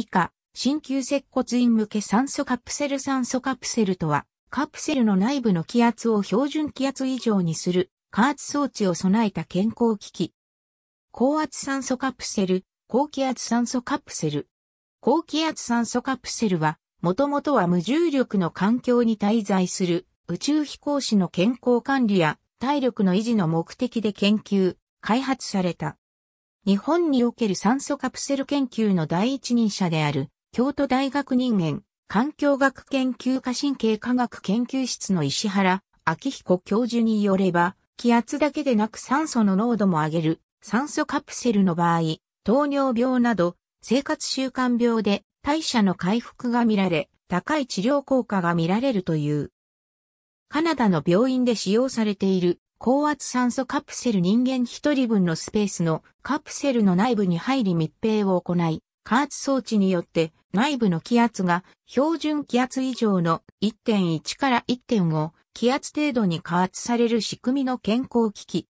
以下、鍼灸接骨院向け酸素カプセル酸素カプセルとは、カプセルの内部の気圧を標準気圧以上にする、加圧装置を備えた健康機器。高圧酸素カプセル、高気圧酸素カプセル。高気圧酸素カプセルは、もともとは無重力の環境に滞在する宇宙飛行士の健康管理や体力の維持の目的で研究、開発された。日本における酸素カプセル研究の第一人者である、京都大学人間、環境学研究科神経科学研究室の石原明彦教授によれば、気圧だけでなく酸素の濃度も上げる酸素カプセルの場合、糖尿病など生活習慣病で代謝の回復が見られ、高い治療効果が見られるという。カナダの病院で使用されている高圧酸素カプセル人間一人分のスペースのカプセルの内部に入り密閉を行い、加圧装置によって内部の気圧が標準気圧以上の1.1から1.5気圧程度に加圧される仕組みの健康機器。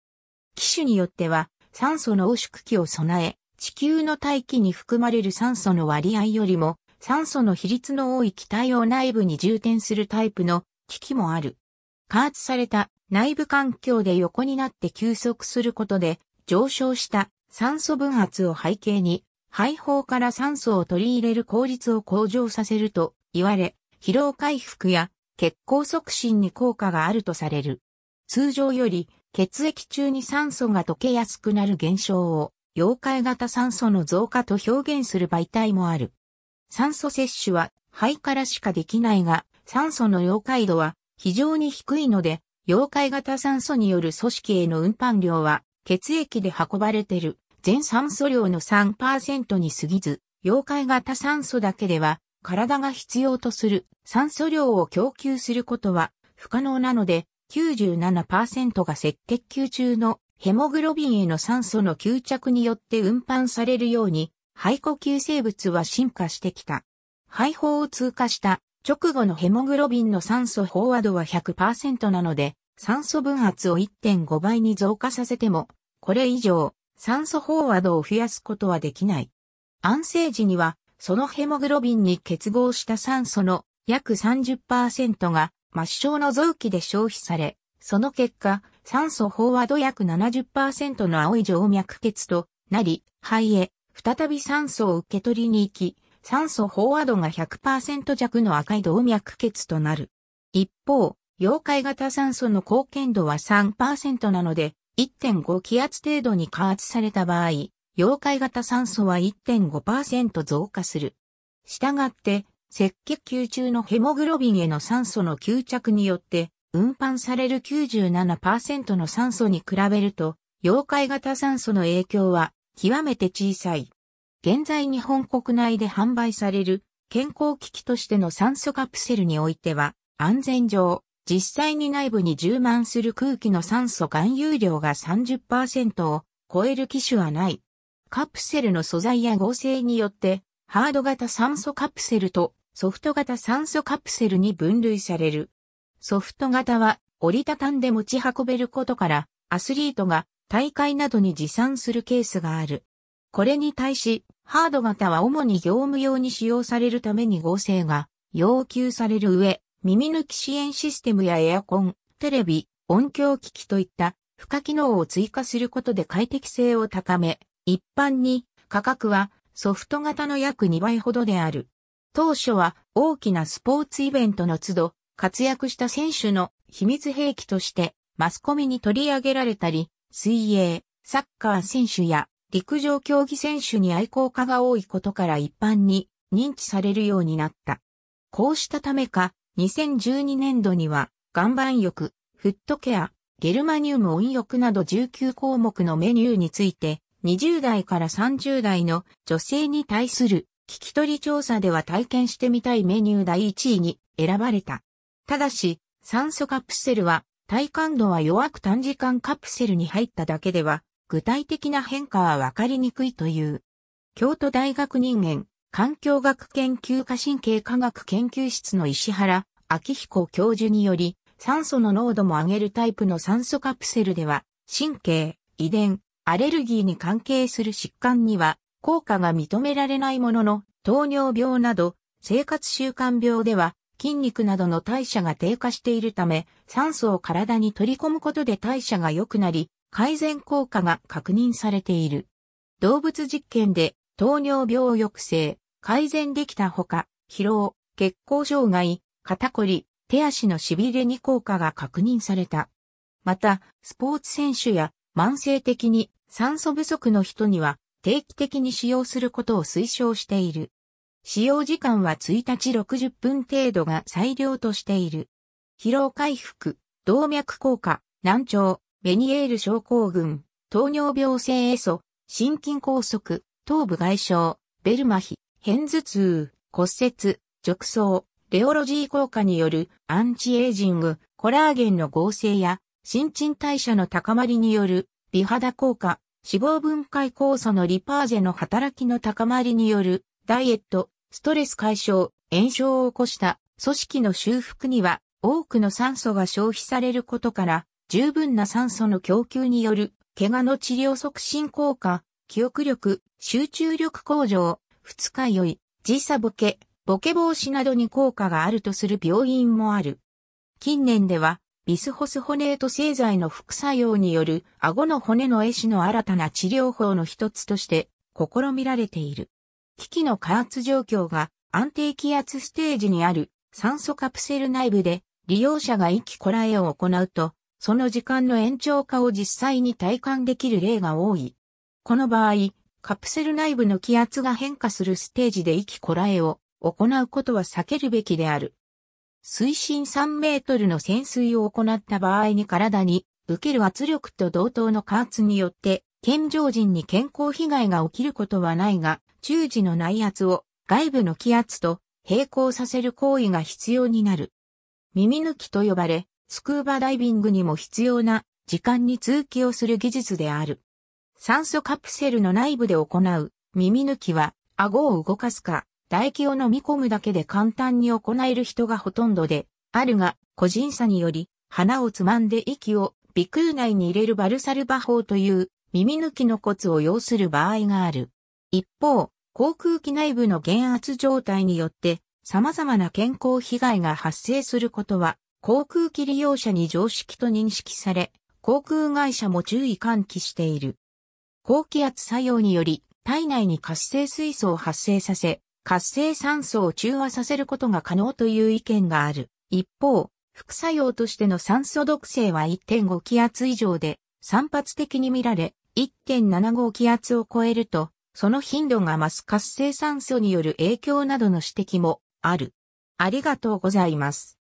機種によっては酸素の濃縮器を備え、地球の大気に含まれる酸素の割合よりも酸素の比率の多い気体を内部に充填するタイプの機器もある。加圧された内部環境で横になって休息することで上昇した酸素分圧を背景に肺胞から酸素を取り入れる効率を向上させると言われ、疲労回復や血行促進に効果があるとされる。通常より血液中に酸素が溶けやすくなる現象を溶解型酸素の増加と表現する媒体もある。酸素摂取は肺からしかできないが、酸素の溶解度は非常に低いので妖怪型酸素による組織への運搬量は、血液で運ばれてる全酸素量の3%に過ぎず、妖怪型酸素だけでは、体が必要とする酸素量を供給することは不可能なので、97%が赤血球中のヘモグロビンへの酸素の吸着によって運搬されるように、肺呼吸生物は進化してきた。肺胞を通過した直後のヘモグロビンの酸素飽和度は100%なので、酸素分圧を1.5倍に増加させても、これ以上、酸素飽和度を増やすことはできない。安静時には、そのヘモグロビンに結合した酸素の約30%が末梢の臓器で消費され、その結果、酸素飽和度約70%の青い静脈血となり、肺へ再び酸素を受け取りに行き、酸素飽和度が100%弱の赤い動脈血となる。一方、妖怪型酸素の貢献度は3%なので、1.5気圧程度に加圧された場合、妖怪型酸素は1.5%増加する。したがって、赤血球中のヘモグロビンへの酸素の吸着によって、運搬される97%の酸素に比べると、妖怪型酸素の影響は極めて小さい。現在日本国内で販売される健康機器としての酸素カプセルにおいては、安全上、実際に内部に充満する空気の酸素含有量が30%を超える機種はない。カプセルの素材や合成によって、ハード型酸素カプセルとソフト型酸素カプセルに分類される。ソフト型は折りたたんで持ち運べることから、アスリートが大会などに持参するケースがある。これに対し、ハード型は主に業務用に使用されるために合成が要求される上、耳抜き支援システムやエアコン、テレビ、音響機器といった付加機能を追加することで快適性を高め、一般に価格はソフト型の約2倍ほどである。当初は大きなスポーツイベントの都度活躍した選手の秘密兵器としてマスコミに取り上げられたり、水泳、サッカー選手や陸上競技選手に愛好家が多いことから一般に認知されるようになった。こうしたためか2012年度には、岩盤浴、フットケア、ゲルマニウム温浴など19項目のメニューについて、20代から30代の女性に対する聞き取り調査では体験してみたいメニュー第1位に選ばれた。ただし、酸素カプセルは体感度は弱く短時間カプセルに入っただけでは具体的な変化はわかりにくいという。京都大学人間環境学研究科神経科学研究室の石原秋彦教授により、酸素の濃度も上げるタイプの酸素カプセルでは、神経、遺伝、アレルギーに関係する疾患には、効果が認められないものの、糖尿病など、生活習慣病では、筋肉などの代謝が低下しているため、酸素を体に取り込むことで代謝が良くなり、改善効果が確認されている。動物実験で糖尿病抑制、改善できたほか、疲労、血行障害、肩こり、手足の痺れに効果が確認された。また、スポーツ選手や慢性的に酸素不足の人には定期的に使用することを推奨している。使用時間は1日60分程度が最良としている。疲労回復、動脈硬化、難聴、メニエール症候群、糖尿病性エソ、心筋梗塞、頭部外傷、ベル麻痺、片頭痛、骨折、褥瘡、レオロジー効果によるアンチエイジング、コラーゲンの合成や、新陳代謝の高まりによる美肌効果、脂肪分解酵素のリパーゼの働きの高まりによるダイエット、ストレス解消、炎症を起こした組織の修復には多くの酸素が消費されることから十分な酸素の供給による怪我の治療促進効果、記憶力、集中力向上、二日酔い、時差ボケ、ボケ防止などに効果があるとする病院もある。近年では、ビスホスホネート製剤の副作用による顎の骨の壊死の新たな治療法の一つとして試みられている。機器の加圧状況が安定気圧ステージにある酸素カプセル内部で利用者が息こらえを行うと、その時間の延長化を実際に体感できる例が多い。この場合、カプセル内部の気圧が変化するステージで息こらえを行うことは避けるべきである。水深3メートルの潜水を行った場合に体に受ける圧力と同等の加圧によって、健常人に健康被害が起きることはないが、中時の内圧を外部の気圧と並行させる行為が必要になる。耳抜きと呼ばれ、スクーバダイビングにも必要な時間に通気をする技術である。酸素カプセルの内部で行う耳抜きは、顎を動かすか、唾液を飲み込むだけで簡単に行える人がほとんどで、あるが、個人差により、鼻をつまんで息を鼻腔内に入れるバルサルバ法という耳抜きのコツを要する場合がある。一方、航空機内部の減圧状態によって様々な健康被害が発生することは航空機利用者に常識と認識され、航空会社も注意喚起している。高気圧作用により体内に活性水素を発生させ、活性酸素を中和させることが可能という意見がある。一方、副作用としての酸素毒性は1.5気圧以上で散発的に見られ、1.75気圧を超えると、その頻度が増す活性酸素による影響などの指摘もある。ありがとうございます。